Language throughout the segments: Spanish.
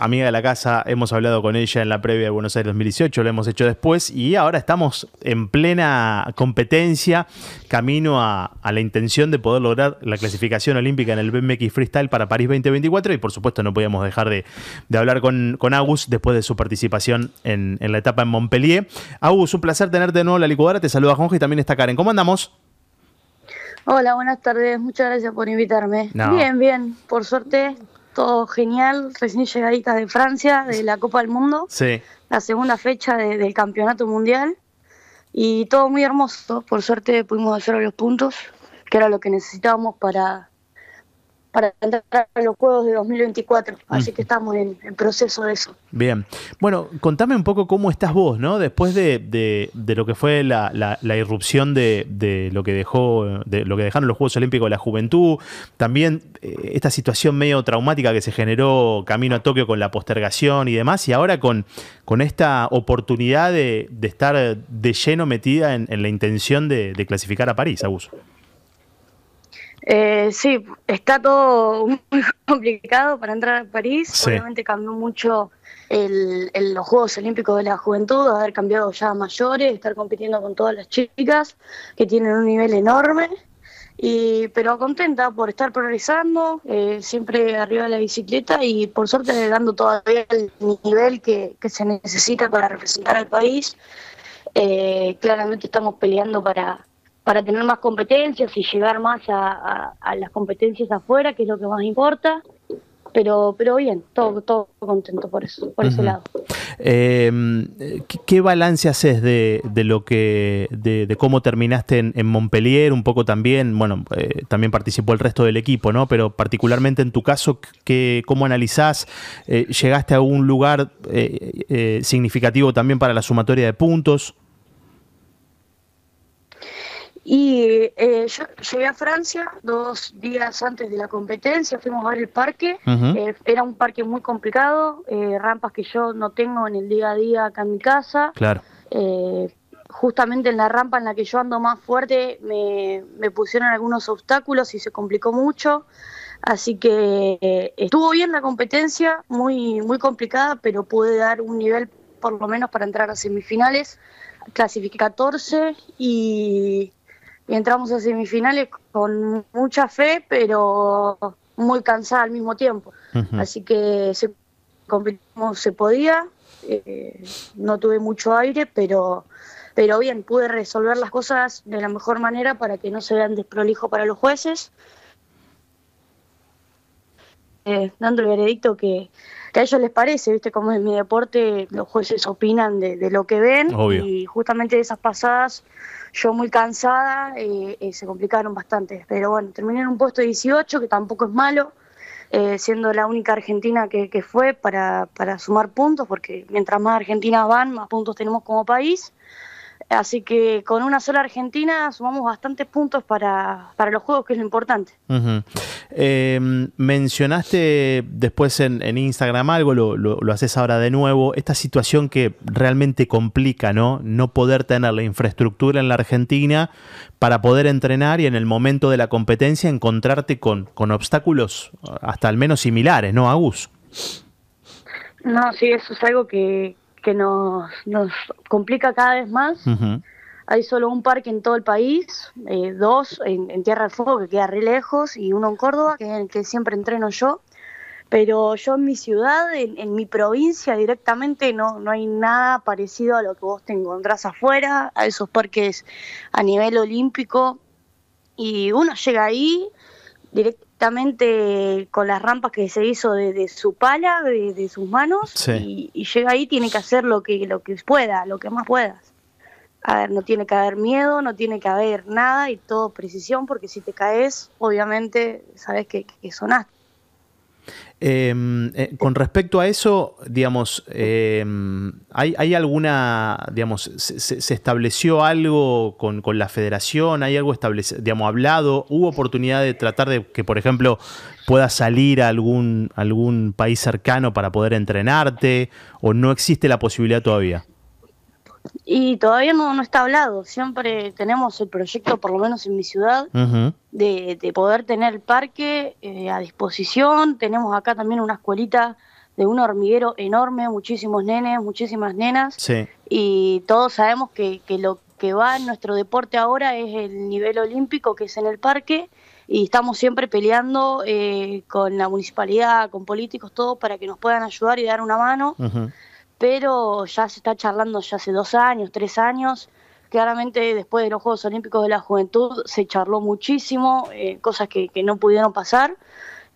amiga de la casa, hemos hablado con ella en la previa de Buenos Aires 2018, lo hemos hecho después y ahora estamos en plena competencia, camino a, la intención de poder lograr la clasificación olímpica en el BMX Freestyle para París 2024 y por supuesto no podíamos dejar de, hablar con, Agus después de su participación en, la etapa en Montpellier. Agus, un placer tenerte de nuevo en la licuadora, te saluda Jorge y también está Karen. ¿Cómo andamos? Hola, buenas tardes, muchas gracias por invitarme. Bien, bien, por suerte todo genial, recién llegadita de Francia, de la Copa del Mundo, sí. la segunda fecha del Campeonato Mundial, y todo muy hermoso, por suerte pudimos hacer los puntos, que era lo que necesitábamos para, para entrar en los Juegos de 2024, así que estamos en, el proceso de eso. Bien, bueno, contame un poco cómo estás vos, ¿no? Después de, de, lo que fue la, la, irrupción de, de, lo que dejó, de lo que dejaron los Juegos Olímpicos de la Juventud, también eh, esta situación medio traumática que se generó camino a Tokio con la postergación y demás, y ahora con, con esta oportunidad de, estar de lleno metida en, la intención de, clasificar a París, Agus. Eh, sí, está todo muy complicado para entrar a París. Obviamente cambió mucho el, los Juegos Olímpicos de la Juventud, haber cambiado ya a mayores, estar compitiendo con todas las chicas que tienen un nivel enorme. Y, pero contenta por estar progresando, eh, siempre arriba de la bicicleta y por suerte dando todavía el nivel que, se necesita para representar al país. Eh, claramente estamos peleando para, para tener más competencias y llegar más a, las competencias afuera, que es lo que más importa. Pero, pero bien, todo, todo contento por eso, por ese lado. Eh, ¿Qué balance haces de, de lo que, de, cómo terminaste en, Montpellier? Un poco también, bueno, eh, también participó el resto del equipo, ¿no? Pero particularmente en tu caso, ¿qué, ¿cómo analizás? Eh, ¿Llegaste a un lugar significativo también para la sumatoria de puntos? Y eh, yo llegué a Francia dos días antes de la competencia, fuimos a ver el parque, eh, era un parque muy complicado, eh, rampas que yo no tengo en el día a día acá en mi casa. Claro. justamente en la rampa en la que yo ando más fuerte me, pusieron algunos obstáculos y se complicó mucho. Así que estuvo bien la competencia, muy, muy complicada, pero pude dar un nivel por lo menos para entrar a semifinales. Clasifiqué 14 y y entramos a semifinales con mucha fe, pero muy cansada al mismo tiempo. Así que se como se podía, eh, no tuve mucho aire, pero, pero bien, pude resolver las cosas de la mejor manera para que no se vean desprolijo para los jueces. Eh, dando el veredicto que, que a ellos les parece, ¿viste? Como es mi deporte, los jueces opinan de, lo que ven y justamente esas pasadas, yo muy cansada, eh, eh, se complicaron bastante. Pero bueno, terminé en un puesto 18, que tampoco es malo, eh, siendo la única argentina que, fue para, para sumar puntos, porque mientras más argentinas van, más puntos tenemos como país. Así que con una sola Argentina sumamos bastantes puntos para, los juegos, que es lo importante. Em, mencionaste después en, Instagram algo, lo, lo, haces ahora de nuevo, esta situación que realmente complica, ¿no? No poder tener la infraestructura en la Argentina para poder entrenar y en el momento de la competencia encontrarte con, con obstáculos hasta al menos similares, ¿no, Agus? No, sí, eso es algo que, que nos, nos complica cada vez más. Hay solo un parque en todo el país, eh, dos en, Tierra del Fuego, que queda re lejos, y uno en Córdoba, que es el que siempre entreno yo. Pero yo en mi ciudad, en, mi provincia directamente, no, no hay nada parecido a lo que vos te encontrás afuera, a esos parques a nivel olímpico. Y uno llega ahí, directamente directamente con las rampas que se hizo de, su pala, de, sus manos, y, llega ahí, tiene que hacer lo que, lo que pueda, lo que más puedas. A ver, no tiene que haber miedo, no tiene que haber nada y todo precisión, porque si te caes, obviamente sabes que sonaste. Em, eh, con respecto a eso, digamos, em, ¿hay, alguna, digamos, se, estableció algo con, la federación? ¿Hay algo establecido, digamos, hablado? ¿Hubo oportunidad de tratar de que, por ejemplo, puedas salir a algún, algún país cercano para poder entrenarte? ¿O no existe la posibilidad todavía? Y todavía no, no está hablado. Siempre tenemos el proyecto, por lo menos en mi ciudad, de, de, poder tener el parque eh, a disposición. Tenemos acá también una escuelita de un hormiguero enorme, muchísimos nenes, muchísimas nenas. Y todos sabemos que, lo que va en nuestro deporte ahora es el nivel olímpico, que es en el parque y estamos siempre peleando eh, con la municipalidad, con políticos, todos, para que nos puedan ayudar y dar una mano pero ya se está charlando ya hace dos años, tres años. Claramente después de los Juegos Olímpicos de la Juventud se charló muchísimo, eh, cosas que, no pudieron pasar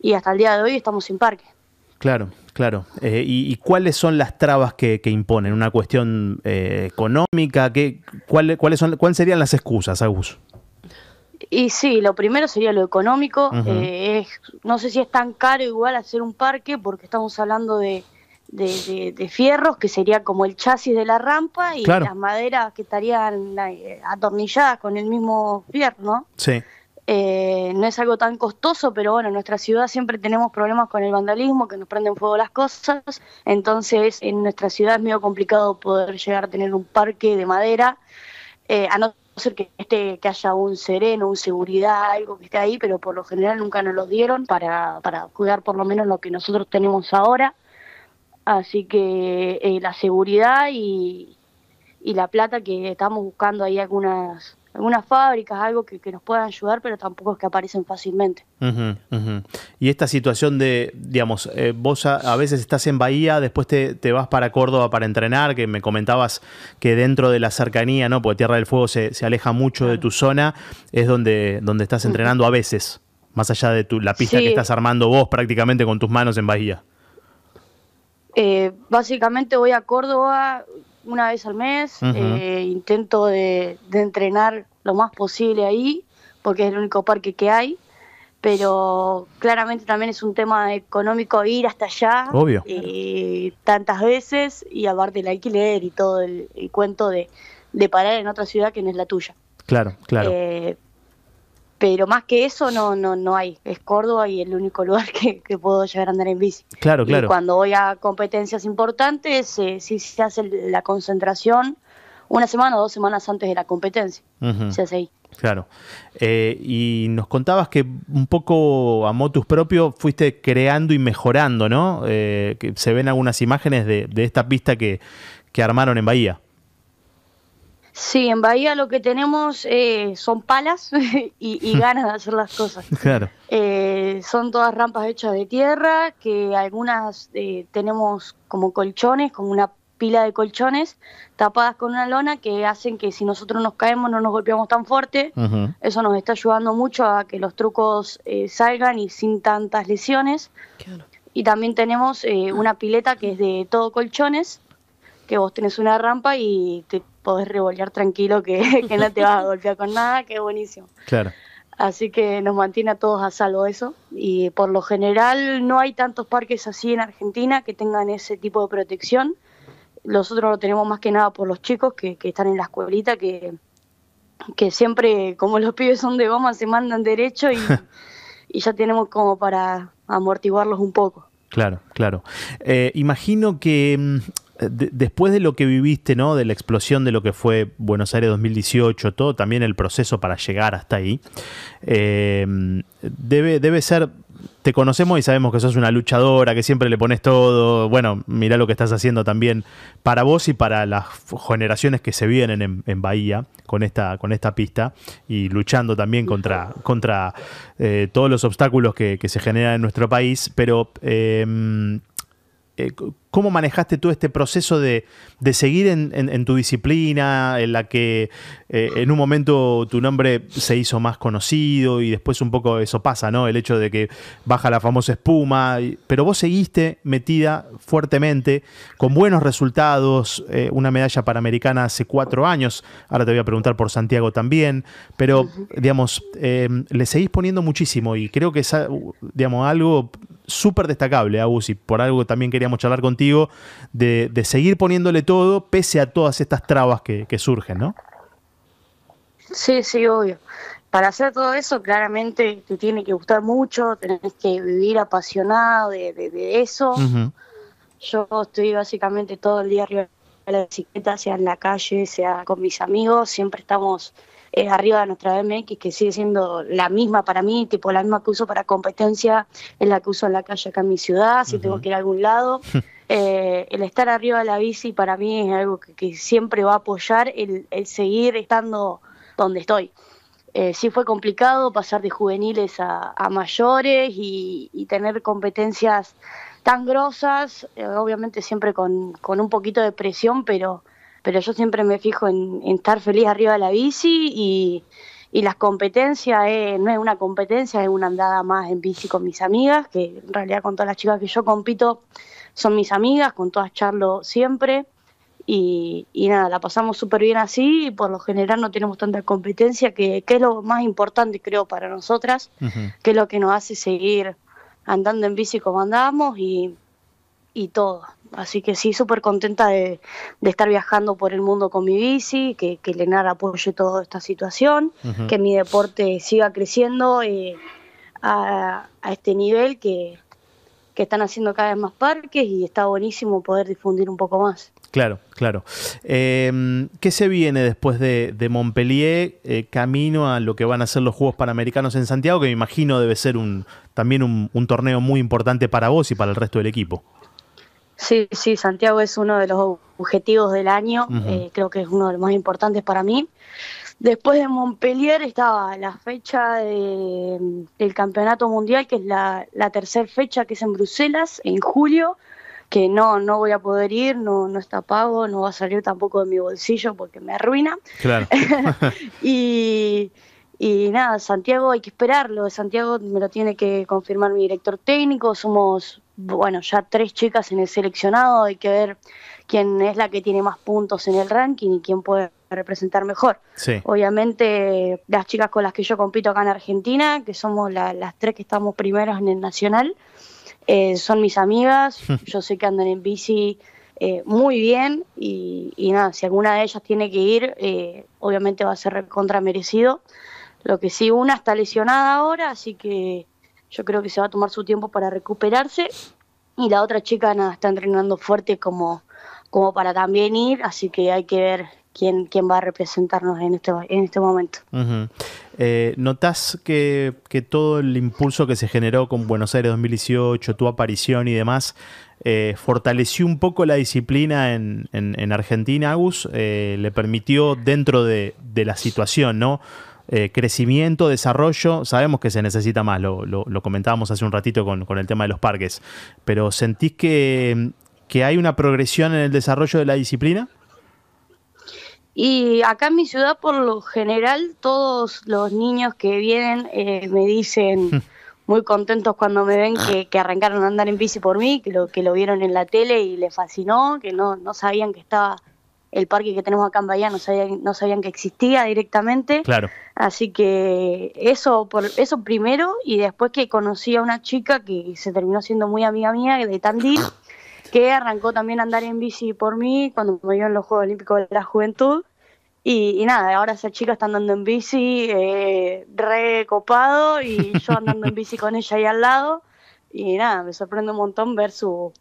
y hasta el día de hoy estamos sin parque. Claro, claro. Eh, y, cuáles son las trabas que, imponen? ¿Una cuestión eh, económica? cuál, cuáles, son, ¿Cuáles serían las excusas, Agus? Y sí, lo primero sería lo económico. no sé si es tan caro igual hacer un parque porque estamos hablando de de, fierros, que sería como el chasis de la rampa, y las maderas que estarían eh, atornilladas con el mismo fierro, eh, ¿no? es algo tan costoso, pero bueno, en nuestra ciudad siempre tenemos problemas con el vandalismo, que nos prenden fuego las cosas, entonces en nuestra ciudad es medio complicado poder llegar a tener un parque de madera, eh, a no ser que esté, que haya un sereno, un seguridad, algo que esté ahí, pero por lo general nunca nos lo dieron para, para cuidar por lo menos lo que nosotros tenemos ahora. Así que eh, la seguridad y, la plata que estamos buscando ahí algunas algunas fábricas, algo que, nos puedan ayudar, pero tampoco es que aparecen fácilmente. Y esta situación de, digamos, eh, vos a, veces estás en Bahía, después te, vas para Córdoba para entrenar, que me comentabas que dentro de la cercanía, ¿no? Porque Tierra del Fuego se, se aleja mucho de tu zona, es donde, donde estás entrenando a veces, más allá de tu, la pista que estás armando vos prácticamente con tus manos en Bahía. Eh, básicamente voy a Córdoba una vez al mes, eh, intento de, entrenar lo más posible ahí, porque es el único parque que hay, pero claramente también es un tema económico ir hasta allá eh, tantas veces y hablar del alquiler y todo el, cuento de, parar en otra ciudad que no es la tuya. Claro, claro pero más que eso no no no hay. Es Córdoba y el único lugar que, puedo llegar a andar en bici. Claro, claro. cuando voy a competencias importantes, eh, se hace la concentración una semana o dos semanas antes de la competencia. Se hace ahí. Claro. Eh, y nos contabas que un poco a motus propio fuiste creando y mejorando, ¿no? Eh, se ven algunas imágenes de, esta pista que, que armaron en Bahía. Sí, en Bahía lo que tenemos eh, son palas y, ganas de hacer las cosas. Claro. Eh, son todas rampas hechas de tierra, que algunas eh, tenemos como colchones, como una pila de colchones tapadas con una lona que hacen que si nosotros nos caemos no nos golpeamos tan fuerte. Eso nos está ayudando mucho a que los trucos salgan y sin tantas lesiones. Claro. Y también tenemos una pileta que es de todo colchones, que vos tenés una rampa y te podés revolear tranquilo que, no te vas a golpear con nada, que es buenísimo. Claro. Así que nos mantiene a todos a salvo eso. Y por lo general no hay tantos parques así en Argentina que tengan ese tipo de protección. Nosotros lo tenemos más que nada por los chicos que, están en la escuelita, que, que siempre, como los pibes son de goma, se mandan derecho y, y ya tenemos como para amortiguarlos un poco. Claro, claro. Eh, imagino que mm, eh, después de lo que viviste, ¿no? De la explosión de lo que fue Buenos Aires 2018, todo, también el proceso para llegar hasta ahí, eh, debe, debe ser te conocemos y sabemos que sos una luchadora, que siempre le pones todo. Bueno, mirá lo que estás haciendo también para vos y para las generaciones que se vienen en, Bahía con esta, con esta pista y luchando también contra, contra eh, todos los obstáculos que, se generan en nuestro país. Pero, eh, ¿Cómo manejaste tú este proceso de, seguir en, tu disciplina, en la que eh, en un momento tu nombre se hizo más conocido y después un poco eso pasa, ¿no? El hecho de que baja la famosa espuma, pero vos seguiste metida fuertemente, con buenos resultados, eh, una medalla panamericana hace cuatro años, ahora te voy a preguntar por Santiago también, pero digamos, eh, le seguís poniendo muchísimo y creo que es digamos, algo súper destacable, Agus, y por algo también queríamos charlar contigo de, seguir poniéndole todo pese a todas estas trabas que, surgen, ¿no? Sí, sí, obvio. Para hacer todo eso, claramente te tiene que gustar mucho, tenés que vivir apasionado de, eso. Yo estoy básicamente todo el día arriba de la bicicleta, sea en la calle, sea con mis amigos, siempre estamos eh, arriba de nuestra BMX, que sigue siendo la misma para mí, tipo la misma que uso para competencia, es la que uso en la calle acá en mi ciudad, si tengo que ir a algún lado. Eh, el estar arriba de la bici para mí es algo que, siempre va a apoyar el, seguir estando donde estoy. Eh, sí fue complicado pasar de juveniles a, mayores y, tener competencias tan grosas, eh, obviamente siempre con, un poquito de presión, pero, pero yo siempre me fijo en, estar feliz arriba de la bici y, las competencias eh, no es una competencia, es una andada más en bici con mis amigas, que en realidad con todas las chicas que yo compito son mis amigas, con todas charlo siempre. Y, y nada, la pasamos súper bien así y por lo general no tenemos tanta competencia, que, es lo más importante creo para nosotras, que es lo que nos hace seguir andando en bici como andamos y, todo. Así que sí, súper contenta de, estar viajando por el mundo con mi bici, que, que Lenar apoye toda esta situación, que mi deporte siga creciendo eh, a, a, este nivel que, que están haciendo cada vez más parques y está buenísimo poder difundir un poco más. Claro, claro. Em, ¿Qué se viene después de, Montpellier, eh, camino a lo que van a ser los Juegos Panamericanos en Santiago, que me imagino debe ser un, también un, torneo muy importante para vos y para el resto del equipo? Sí, sí, Santiago es uno de los objetivos del año, eh, creo que es uno de los más importantes para mí. Después de Montpellier estaba la fecha de, del Campeonato Mundial, que es la, la tercera fecha, que es en Bruselas, en julio, que no, no voy a poder ir, no, no está pago, no va a salir tampoco de mi bolsillo porque me arruina. Claro. y, y nada, Santiago hay que esperarlo, Santiago me lo tiene que confirmar mi director técnico, somos, bueno, ya tres chicas en el seleccionado, hay que ver quién es la que tiene más puntos en el ranking y quién puede representar mejor. Obviamente las chicas con las que yo compito acá en Argentina, que somos las tres que estamos primeros en el nacional, eh, son mis amigas, yo sé que andan en bici eh, muy bien y, nada, si alguna de ellas tiene que ir, eh, obviamente va a ser contramerecido. Lo que sí, una está lesionada ahora, así que yo creo que se va a tomar su tiempo para recuperarse y la otra chica nada, está entrenando fuerte como, como para también ir, así que hay que ver quién, quién va a representarnos en este, en este momento. Notas eh, ¿Notás que, todo el impulso que se generó con Buenos Aires 2018, tu aparición y demás, eh, fortaleció un poco la disciplina en, en, Argentina, Agus? Eh, ¿Le permitió dentro de, la situación, no? crecimiento, desarrollo, sabemos que se necesita más, lo, comentábamos hace un ratito con, con el tema de los parques, pero ¿sentís que que hay una progresión en el desarrollo de la disciplina? Y acá en mi ciudad, por lo general, todos los niños que vienen eh, me dicen hmm. muy contentos cuando me ven ah. que, arrancaron a andar en bici por mí, que lo, que lo vieron en la tele y les fascinó, que no, no sabían que estaba el parque que tenemos acá en Bahía, no sabían, no sabían que existía directamente. Claro. Así que eso, por, eso primero, y después que conocí a una chica que se terminó siendo muy amiga mía de Tandil. que arrancó también a andar en bici por mí cuando me dio en los Juegos Olímpicos de la Juventud. Y, nada, ahora esa chica está andando en bici, eh, recopado, y yo andando en bici con ella ahí al lado. Y nada, me sorprende un montón ver su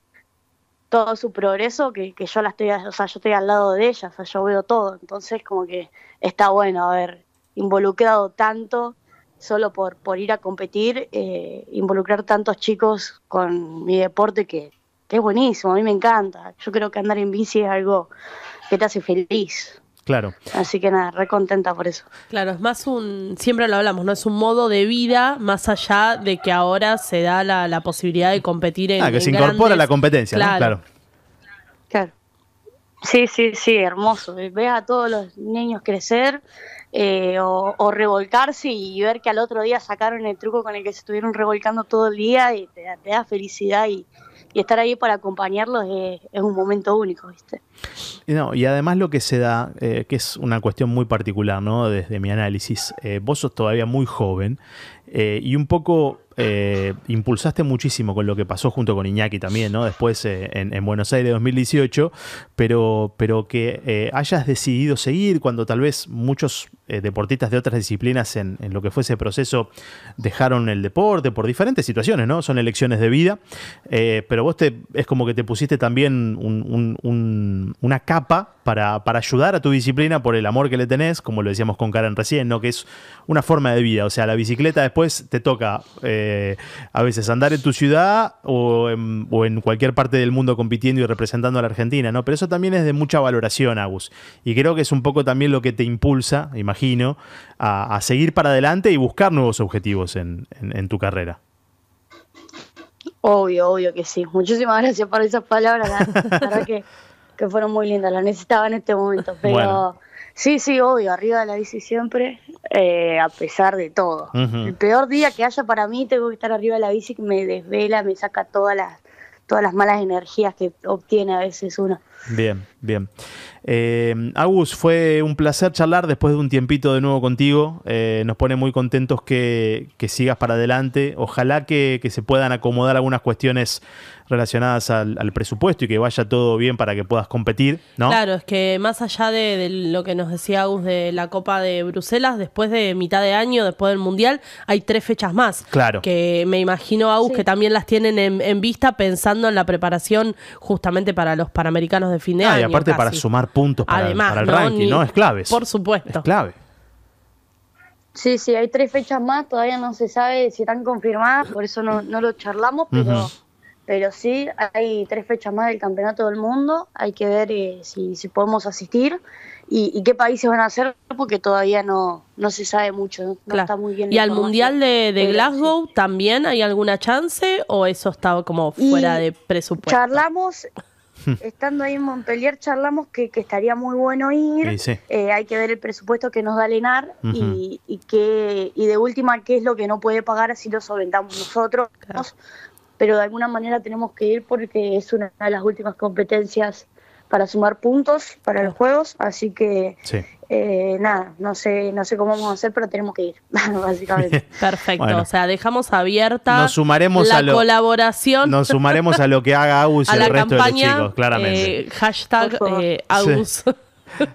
todo su progreso, que, yo la estoy, o sea, yo estoy al lado de ella, yo veo todo. Entonces, como que está bueno haber involucrado tanto, solo por, por ir a competir, eh, involucrar tantos chicos con mi deporte que, es buenísimo, a mí me encanta. Yo creo que andar en bici es algo que te hace feliz. Claro. Así que nada, re contenta por eso. Claro, es más un, siempre lo hablamos, ¿no? Es un modo de vida más allá de que ahora se da la, posibilidad de competir en. Ah, que se incorpora la competencia, claro. Claro. Sí, sí, sí, hermoso. Eh, ve a todos los niños crecer eh, o, revolcarse y ver que al otro día sacaron el truco con el que se estuvieron revolcando todo el día y te da felicidad y, y estar ahí para acompañarlos es, un momento único, ¿viste? y además lo que se da, eh, que es una cuestión muy particular, ¿no? Desde mi análisis, eh, vos sos todavía muy joven eh, y un poco impulsaste muchísimo con lo que pasó junto con Iñaki también, ¿no? Después en, Buenos Aires 2018, pero, pero que hayas decidido seguir cuando tal vez muchos deportistas de otras disciplinas en, lo que fue ese proceso dejaron el deporte por diferentes situaciones, ¿no? Son elecciones de vida, pero vos te, es como que te pusiste también una capa para, ayudar a tu disciplina por el amor que le tenés, como lo decíamos con Karen recién, ¿no? que es una forma de vida. O sea, la bicicleta después te toca eh, a veces andar en tu ciudad o en, cualquier parte del mundo compitiendo y representando a la Argentina, ¿no? Pero eso también es de mucha valoración, Agus. Y creo que es un poco también lo que te impulsa, imagino, a, seguir para adelante y buscar nuevos objetivos en, en tu carrera. Obvio, obvio que sí. Muchísimas gracias por esas palabras. La verdad que, que, fueron muy lindas, las necesitaba en este momento. Pero sí, sí, obvio, arriba de la bici siempre, eh, a pesar de todo. El peor día que haya para mí, tengo que estar arriba de la bici me desvela, me saca todas las, todas las malas energías que obtiene a veces uno. Bien, bien. Eh, Agus, fue un placer charlar después de un tiempito de nuevo contigo. Eh, nos pone muy contentos que, sigas para adelante. Ojalá que, se puedan acomodar algunas cuestiones relacionadas al, presupuesto y que vaya todo bien para que puedas competir, ¿no? Claro, es que más allá de, lo que nos decía Agus de la Copa de Bruselas, después de mitad de año, después del Mundial, hay tres fechas más. Claro. Que me imagino, Agus, que también las tienen en, en vista pensando en la preparación justamente para los Panamericanos de ah, Y aparte para sumar puntos para, el ranking, ¿no? Es clave. Por supuesto. Es clave. Sí, sí, hay tres fechas más, todavía no se sabe si están confirmadas, por eso no, no lo charlamos, pero, pero sí, hay tres fechas más del Campeonato del Mundo, hay que ver eh, si, si, podemos asistir y, qué países van a hacer porque todavía no, no se sabe mucho, no está muy bien. ¿Y al Mundial de, Glasgow también hay alguna chance o eso está como fuera de presupuesto? Charlamos estando ahí en Montpellier charlamos que, que estaría muy bueno ir, eh, hay que ver el presupuesto que nos da Lenar y, que, y de última qué es lo que no puede pagar si lo solventamos nosotros, pero de alguna manera tenemos que ir porque es una de las últimas competencias para sumar puntos para los juegos, así que eh, nada, no sé, no sé cómo vamos a hacer, pero tenemos que ir, básicamente. Perfecto, o sea, dejamos abierta la colaboración. Nos sumaremos a lo que haga Agus y el resto de los chicos, claramente. Eh, hashtag eh,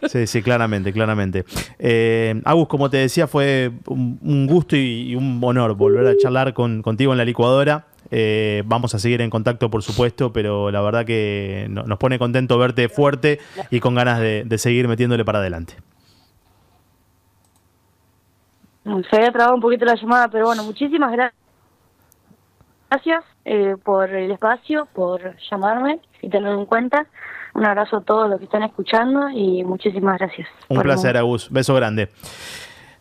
Sí. Sí, claramente, claramente. Eh, Agus, como te decía, fue un, gusto y, un honor volver a charlar contigo en la licuadora. Eh, vamos a seguir en contacto, por supuesto, pero la verdad que nos pone contento verte fuerte y con ganas de, seguir metiéndole para adelante. Se había trabado un poquito la llamada, pero bueno, muchísimas gracias. Gracias eh, por el espacio, por llamarme y tenerlo en cuenta. Un abrazo a todos los que están escuchando y muchísimas gracias. Un placer, Agus. Beso grande.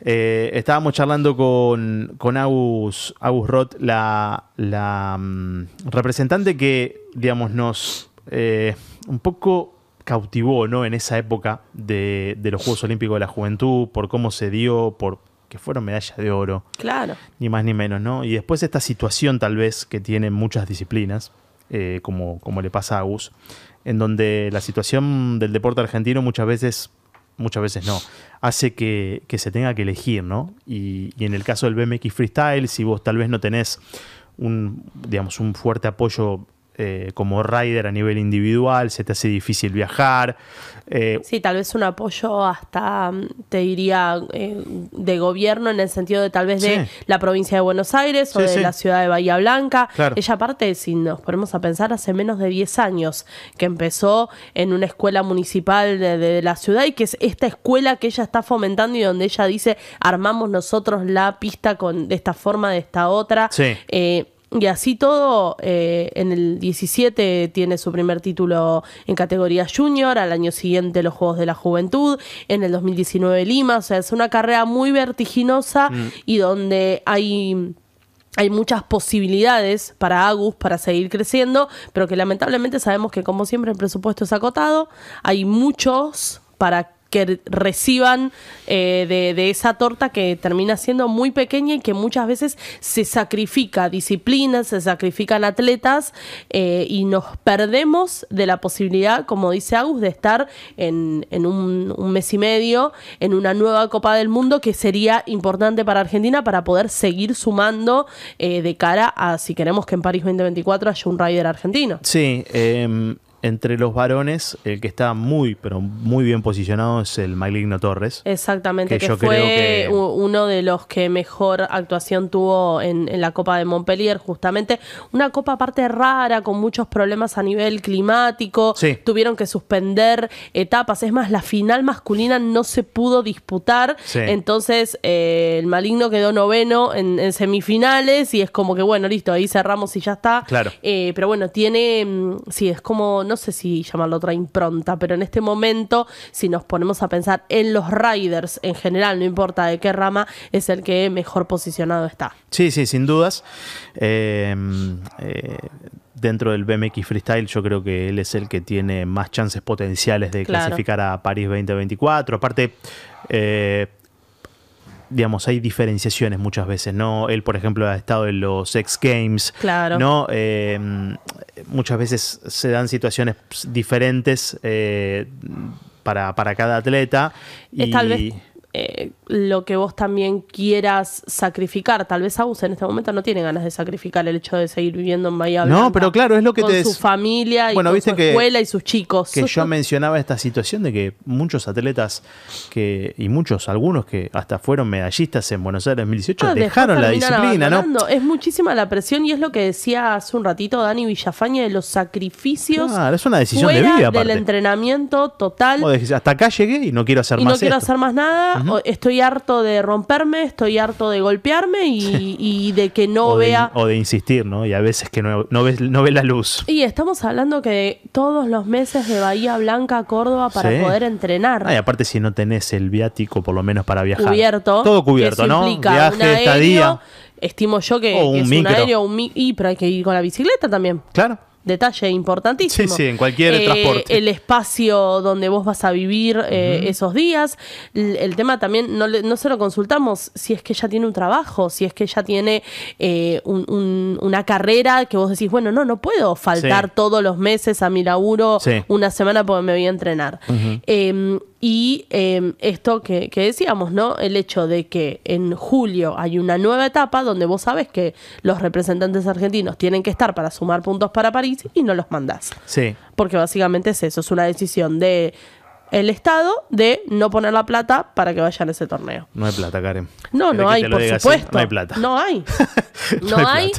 Eh, estábamos charlando con, con Agus, Agus Roth, la, mm, representante que, digamos, nos eh, un poco cautivó ¿no? en esa época de, los Juegos Olímpicos de la Juventud, por cómo se dio, por que fueron medallas de oro. Claro. Ni más ni menos, ¿no? Y después esta situación tal vez que tienen muchas disciplinas, eh, como, como le pasa a Agus, en donde la situación del deporte argentino muchas veces muchas veces no, hace que, se tenga que elegir, ¿no? Y, y, en el caso del BMX Freestyle, si vos tal vez no tenés un, digamos, un fuerte apoyo eh, como rider a nivel individual, se te hace difícil viajar. Eh, sí, tal vez un apoyo hasta, mm, te diría, eh, de gobierno en el sentido de tal vez de la provincia de Buenos Aires o de la ciudad de Bahía Blanca. Ella aparte, si nos ponemos a pensar, hace menos de 10 años que empezó en una escuela municipal de, la ciudad y que es esta escuela que ella está fomentando y donde ella dice, armamos nosotros la pista con, de esta forma, de esta otra. Y así todo, eh, en el 17 tiene su primer título en categoría junior, al año siguiente los Juegos de la Juventud, en el 2019 Lima, o sea, es una carrera muy vertiginosa mm. y donde hay hay muchas posibilidades para Agus para seguir creciendo, pero que lamentablemente sabemos que como siempre el presupuesto es acotado, hay muchos para que reciban eh, de, esa torta que termina siendo muy pequeña y que muchas veces se sacrifica disciplina, se sacrifican atletas eh, y nos perdemos de la posibilidad, como dice Agus, de estar en, un, mes y medio en una nueva Copa del Mundo que sería importante para Argentina para poder seguir sumando eh, de cara a si queremos que en París 2024 haya un rider argentino. Sí, em, entre los varones, el que está muy, pero muy bien posicionado es el Maligno Torres. Exactamente, que, fue uno de los que mejor actuación tuvo en, la Copa de Montpellier, justamente. Una copa aparte rara, con muchos problemas a nivel climático. Tuvieron que suspender etapas. Es más, la final masculina no se pudo disputar. Entonces, eh, el Maligno quedó noveno en, semifinales y es como que, bueno, listo, ahí cerramos y ya está. Claro. Eh, pero bueno, tiene. Mm, sí, es como no sé si llamarlo otra impronta, pero en este momento, si nos ponemos a pensar en los riders en general, no importa de qué rama, es el que mejor posicionado está. Sí, sí, sin dudas. Em, eh, dentro del BMX Freestyle, yo creo que él es el que tiene más chances potenciales de clasificar a París 2024. Aparte, eh, digamos, hay diferenciaciones muchas veces, ¿no? Él, por ejemplo, ha estado en los X Games, ¿no? Eh, muchas veces se dan situaciones diferentes eh, para, cada atleta. Eh, y... tal vez eh, lo que vos también quieras sacrificar. Tal vez Agus en este momento no tiene ganas de sacrificar el hecho de seguir viviendo en Miami. No, pero claro, es lo que con te su familia y su escuela y sus chicos. Que yo mencionaba esta situación de que muchos atletas que y muchos algunos que hasta fueron medallistas en Buenos Aires 2018 ah, dejaron la disciplina, ¿no? Es muchísima la presión y es lo que decía hace un ratito Dani Villafaña de los sacrificios. es una decisión del entrenamiento total. hasta acá llegué y no quiero hacer más. No quiero hacer más nada estoy harto de romperme, estoy harto de golpearme y, de que no vea... o de insistir, ¿no? Y a veces que no, ves, no ve la luz. Y estamos hablando que todos los meses de Bahía Blanca a Córdoba para poder entrenar. Ah, y aparte si no tenés el viático, por lo menos para viajar. Cubierto. Todo cubierto, ¿no? Viaje, un Estimo yo que, un es un aéreo, y pero hay que ir con la bicicleta también. Claro detalle importantísimo. Sí, sí, en cualquier eh, transporte. El espacio donde vos vas a vivir eh, esos días. El, tema también, no, no, se lo consultamos si es que ella tiene un trabajo, si es que ella tiene eh, una carrera que vos decís, bueno, no, no puedo faltar todos los meses a mi laburo una semana porque me voy a entrenar. Y em, esto que, decíamos, ¿no? El hecho de que en julio hay una nueva etapa donde vos sabes que los representantes argentinos tienen que estar para sumar puntos para París y no los mandás. Sí. Porque básicamente es eso, es una decisión de el Estado de no poner la plata para que vayan a ese torneo. No hay plata, Karen. No, no hay, por supuesto. no hay plata. No hay. no, hay.